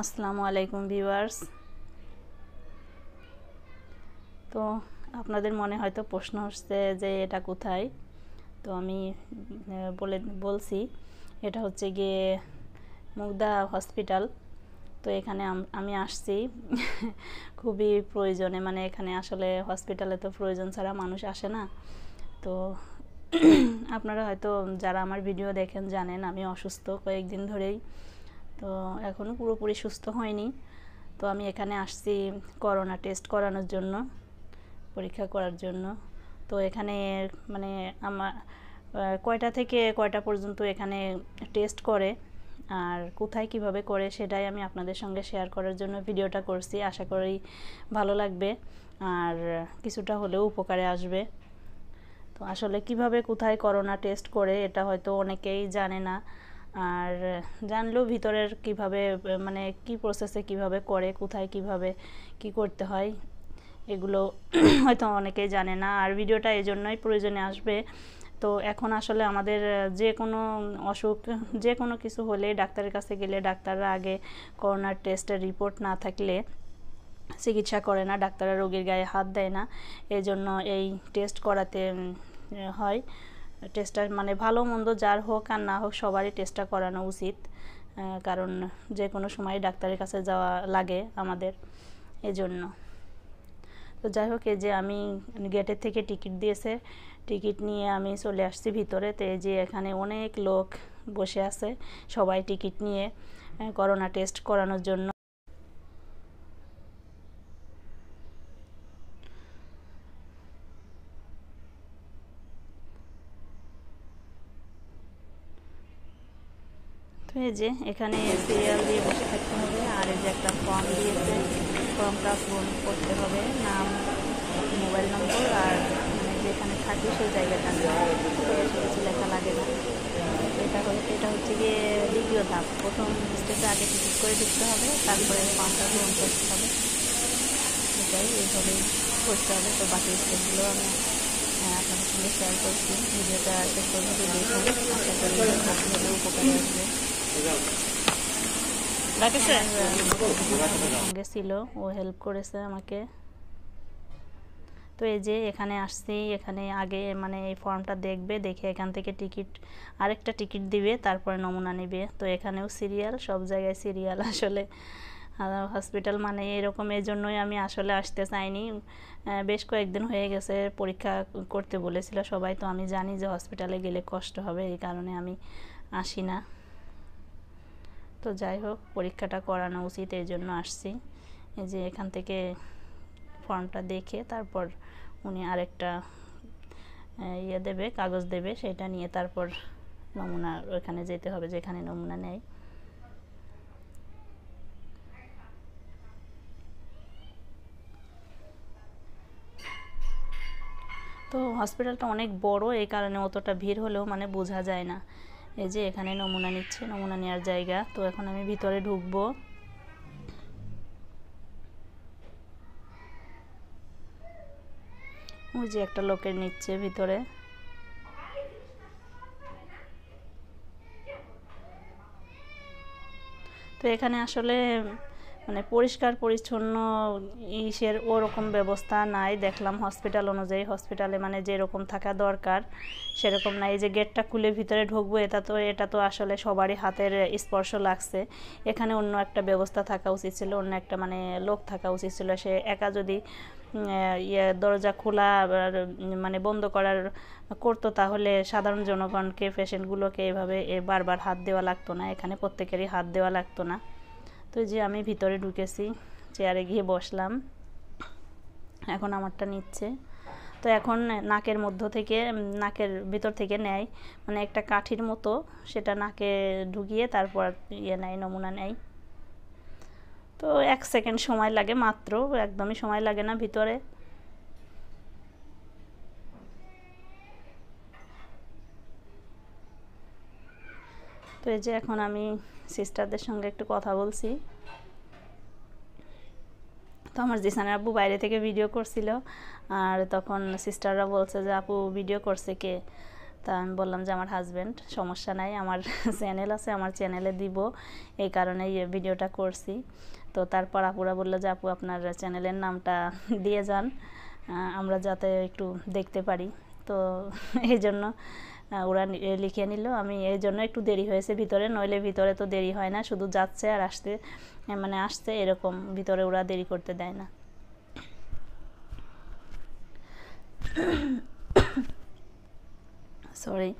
আসসালামু আলাইকুম ভিউয়ার্স তো আপনাদের মনে হয়তো প্রশ্ন হচ্ছে যে এটা কোথায় তো আমি বলে বলছি এটা হচ্ছে গিয়ে মুগদা হসপিটাল তো এখানে আমি আসছি খুবই প্রয়োজনে মানে এখানে আসলে হসপিটালে তো প্রয়োজন ছাড়া মানুষ আসে না তো আপনারা হয়তো যারা আমার ভিডিও দেখেন জানেন আমি অসুস্থ কয়েকদিন ধরেই তো এখনও পুরোপুরি সুস্থ হয়নি তো আমি এখানে আসছি করোনা টেস্ট করানোর জন্য পরীক্ষা করার জন্য তো এখানে মানে আমার কয়টা থেকে কয়টা পর্যন্ত এখানে টেস্ট করে আর কোথায় কিভাবে করে সেটাই আমি আপনাদের সঙ্গে শেয়ার করার জন্য ভিডিওটা করছি আশা করি ভালো লাগবে আর কিছুটা হলেও উপকারে আসবে তো আসলে কিভাবে কোথায় করোনা টেস্ট করে এটা হয়তো অনেকেই জানে না আর জানলেও ভিতরের কিভাবে মানে কি প্রসেসে কিভাবে করে কোথায় কিভাবে কি করতে হয় এগুলো হয়তো অনেকেই জানে না আর ভিডিওটা এই জন্যই প্রয়োজনে আসবে তো এখন আসলে আমাদের যে কোনো অসুখ যে কোনো কিছু হলে ডাক্তারের কাছে গেলে ডাক্তাররা আগে করোনার টেস্টের রিপোর্ট না থাকলে চিকিৎসা করে না ডাক্তাররা রোগীর গায়ে হাত দেয় না এই জন্য এই টেস্ট করাতে হয় টেস্টটা মানে ভালো মন্দ যার হোক আর না হোক সবারই টেস্টটা করানো উচিত কারণ যে কোনো সময় ডাক্তারের কাছে যাওয়া লাগে আমাদের এজন্য তো যাই হোক এই যে আমি গেটের থেকে টিকিট দিয়েছে টিকিট নিয়ে আমি চলে আসছি ভিতরে তো এই যে এখানে অনেক লোক বসে আছে সবাই টিকিট নিয়ে করোনা টেস্ট করানোর জন্য এই যে এখানে সিরিয়াল দিয়ে বসে থাকতে হবে আর এই যে একটা ফর্ম দিয়েছে ফর্মটা পূরণ করতে হবে নাম মোবাইল নম্বর আর মানে যেখানে থাকি সেই জায়গাটা কিছু লেখা লাগে না এটা হচ্ছে এটা হচ্ছে গিয়ে দ্বিতীয় ধাপ প্রথম স্টেপে আগে টিকিট করে দেখতে হবে তারপরে ফর্মটা পূরণ করতে হবে এটাই এইভাবেই করতে হবে তো বাকি স্টেপগুলো আমি হ্যাঁ, আপনাদের সঙ্গে শেয়ার করছি ভিডিওটা শেষ পর্যন্ত দেখুন আশা করি আপনাদের উপকার হয়েছে সঙ্গে ছিল ও হেল্প করেছে আমাকে তো এই যে এখানে আসছি এখানে আগে মানে এই ফর্মটা দেখবে দেখে এখান থেকে টিকিট আরেকটা টিকিট দিবে তারপরে নমুনা নেবে তো এখানেও সিরিয়াল সব জায়গায় সিরিয়াল আসলে হসপিটাল মানে এরকম এই জন্যই আমি আসলে আসতে চাইনি বেশ কয়েকদিন হয়ে গেছে পরীক্ষা করতে বলেছিল সবাই তো আমি জানি যে হসপিটালে গেলে কষ্ট হবে এই কারণে আমি আসি না তো যাই হোক পরীক্ষাটা করানো উচিত এর জন্য আসছি এই যে এখান থেকে ফর্মটা দেখে তারপর উনি আরেকটা ইয়ে দেবে কাগজ দেবে সেটা নিয়ে তারপর নমুনা ওখানে যেতে হবে যেখানে নমুনা নেয় তো হসপিটালটা অনেক বড় এই কারণে অতটা ভিড় হলেও মানে বোঝা যায় না এই যে এখানে নমুনা নিচ্ছে নমুনা নেওয়ার জায়গা তো এখন আমি ভিতরে ঢুকবো ওই যে একটা লোকের নিচ্ছে ভিতরে তো এখানে আসলে মানে পরিষ্কার পরিচ্ছন্ন ইসের ওরকম ব্যবস্থা নাই দেখলাম হসপিটাল অনুযায়ী হসপিটালে মানে যেরকম থাকা দরকার সেরকম নাই যে গেটটা খুলে ভিতরে ঢুকবো এটা তো এটা তো আসলে সবারই হাতের স্পর্শ লাগছে এখানে অন্য একটা ব্যবস্থা থাকা উচিত ছিল অন্য একটা মানে লোক থাকা উচিত ছিল সে একা যদি ইয়ে দরজা খোলা মানে বন্ধ করার করতো তাহলে সাধারণ জনগণকে পেশেন্টগুলোকে এভাবে বারবার হাত দেওয়া লাগতো না এখানে প্রত্যেকেরই হাত দেওয়া লাগতো না তো যে আমি ভিতরে ঢুকেছি চেয়ারে গিয়ে বসলাম এখন আমারটা নিচ্ছে তো এখন নাকের মধ্য থেকে নাকের ভিতর থেকে নেয় মানে একটা কাঠির মতো সেটা নাকে ঢুকিয়ে তারপর ইয়ে নেয় নমুনা নেয় তো এক সেকেন্ড সময় লাগে মাত্র একদমই সময় লাগে না ভিতরে তো এই যে এখন আমি সিস্টারদের সঙ্গে একটু কথা বলছি তো আমার জিসানের আব্বু বাইরে থেকে ভিডিও করছিল আর তখন সিস্টাররা বলছে যে আপু ভিডিও করছে কে তা আমি বললাম যে আমার হাজব্যান্ড সমস্যা নাই আমার চ্যানেল আছে আমার চ্যানেলে দিব এই কারণে ভিডিওটা করছি তো তারপর আপুরা বললো যে আপু আপনার চ্যানেলের নামটা দিয়ে যান আমরা যাতে একটু দেখতে পারি তো এই জন্য হ্যাঁ, ওরা লিখে নিল আমি এই জন্য একটু দেরি হয়েছে ভিতরে নইলে ভিতরে তো দেরি হয় না শুধু যাচ্ছে আর আসতে মানে আসছে এরকম ভিতরে ওরা দেরি করতে দেয় না সরি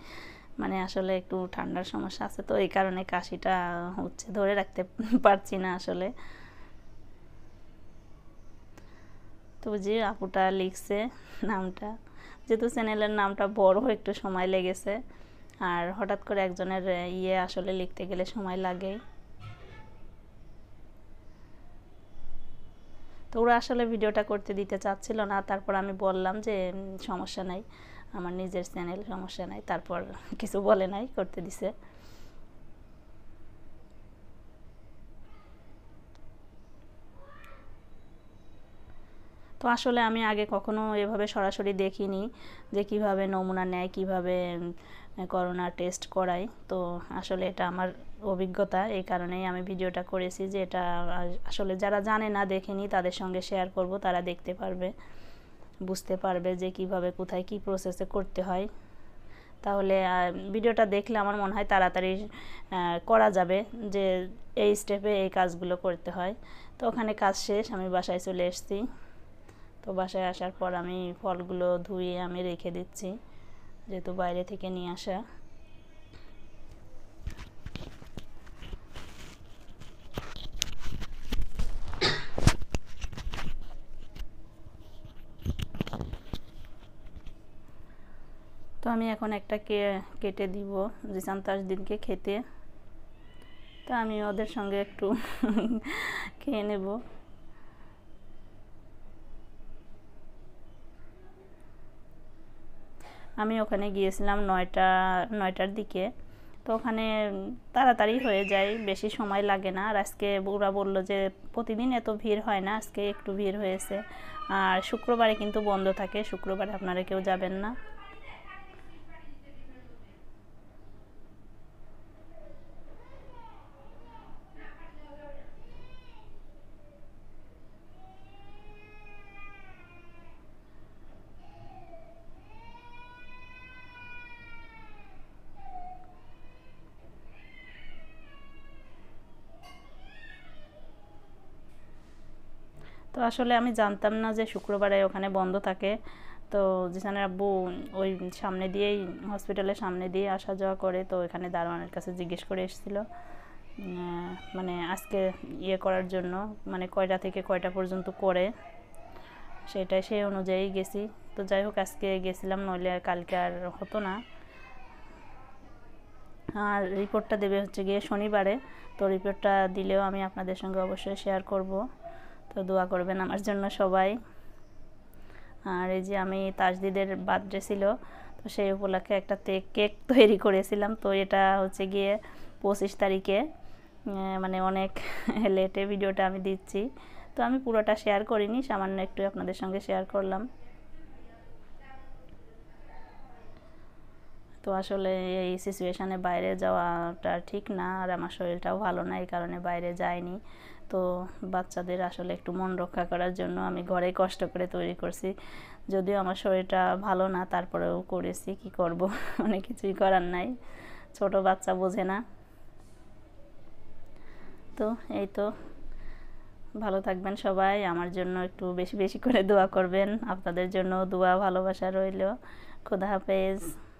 মানে আসলে একটু ঠান্ডার সমস্যা আছে তো এই কারণে কাশিটা হচ্ছে ধরে রাখতে পারছি না আসলে তো যে আপুটা লিখছে নামটা যেহেতু চ্যানেলের নামটা বড় একটু সময় লেগেছে আর হঠাৎ করে একজনের ইয়ে আসলে লিখতে গেলে সময় লাগে তো ওরা আসলে ভিডিওটা করতে দিতে চাচ্ছিল না তারপর আমি বললাম যে সমস্যা নাই আমার নিজের চ্যানেল সমস্যা নাই তারপর কিছু বলে নাই করতে দিছে তো আসলে আমি আগে কখনো এভাবে সরাসরি দেখিনি যে কিভাবে নমুনা নেয় কিভাবে করোনা টেস্ট করায় তো আসলে এটা আমার অভিজ্ঞতা এই কারণেই আমি ভিডিওটা করেছি যে এটা আসলে যারা জানে না দেখেনি তাদের সঙ্গে শেয়ার করব তারা দেখতে পারবে বুঝতে পারবে যে কিভাবে কোথায় কি প্রসেসে করতে হয় তাহলে ভিডিওটা দেখলে আমার মনে হয় তাড়াতাড়ি করা যাবে যে এই স্টেপে এই কাজগুলো করতে হয় তো ওখানে কাজ শেষ আমি বাসায় চলে এসেছি তো বাসায় আসার পর আমি ফলগুলো ধুয়ে আমি রেখে দিচ্ছি যেহেতু বাইরে থেকে নিয়ে আসা তো আমি এখন একটা কে কেটে দিব জিসান্তাস দিনকে খেতে তো আমি ওদের সঙ্গে একটু খেয়ে নেব আমি ওখানে গিয়েছিলাম নয়টা নয়টার দিকে তো ওখানে তাড়াতাড়ি হয়ে যায় বেশি সময় লাগে না আর আজকে ওরা বলল যে প্রতিদিন এত ভিড় হয় না আজকে একটু ভিড় হয়েছে আর শুক্রবারে কিন্তু বন্ধ থাকে শুক্রবারে আপনারা কেউ যাবেন না তো আসলে আমি জানতাম না যে শুক্রবারে ওখানে বন্ধ থাকে তো যেখানে আব্বু ওই সামনে দিয়েই হসপিটালের সামনে দিয়ে আসা যাওয়া করে তো এখানে দারোয়ানের কাছে জিজ্ঞেস করে এসেছিল মানে আজকে ইয়ে করার জন্য মানে কয়টা থেকে কয়টা পর্যন্ত করে সেটাই সেই অনুযায়ী গেছি তো যাই হোক আজকে গেছিলাম নইলে আর কালকে আর হতো না আর রিপোর্টটা দেবে হচ্ছে গিয়ে শনিবারে তো রিপোর্টটা দিলেও আমি আপনাদের সঙ্গে অবশ্যই শেয়ার করব তো দোয়া করবেন আমার জন্য সবাই আর এই যে আমি তাজদিদের বার্থডে ছিল তো সেই উপলক্ষে একটা কেক তৈরি করেছিলাম তো এটা হচ্ছে গিয়ে পঁচিশ তারিখে মানে অনেক লেটে ভিডিওটা আমি দিচ্ছি তো আমি পুরোটা শেয়ার করিনি সামান্য একটু আপনাদের সঙ্গে শেয়ার করলাম তো আসলে এই সিচুয়েশানে বাইরে যাওয়াটা ঠিক না আর আমার শরীরটাও ভালো না এই কারণে বাইরে যায়নি তো বাচ্চাদের আসলে একটু মন রক্ষা করার জন্য আমি ঘরে কষ্ট করে তৈরি করছি যদিও আমার শরীরটা ভালো না তারপরেও করেছি কি করব অনেক কিছুই করার নাই ছোট বাচ্চা বোঝে না তো এই তো ভালো থাকবেন সবাই আমার জন্য একটু বেশি বেশি করে দোয়া করবেন আপনাদের জন্য দোয়া ভালোবাসা রইল খোদা হাফেজ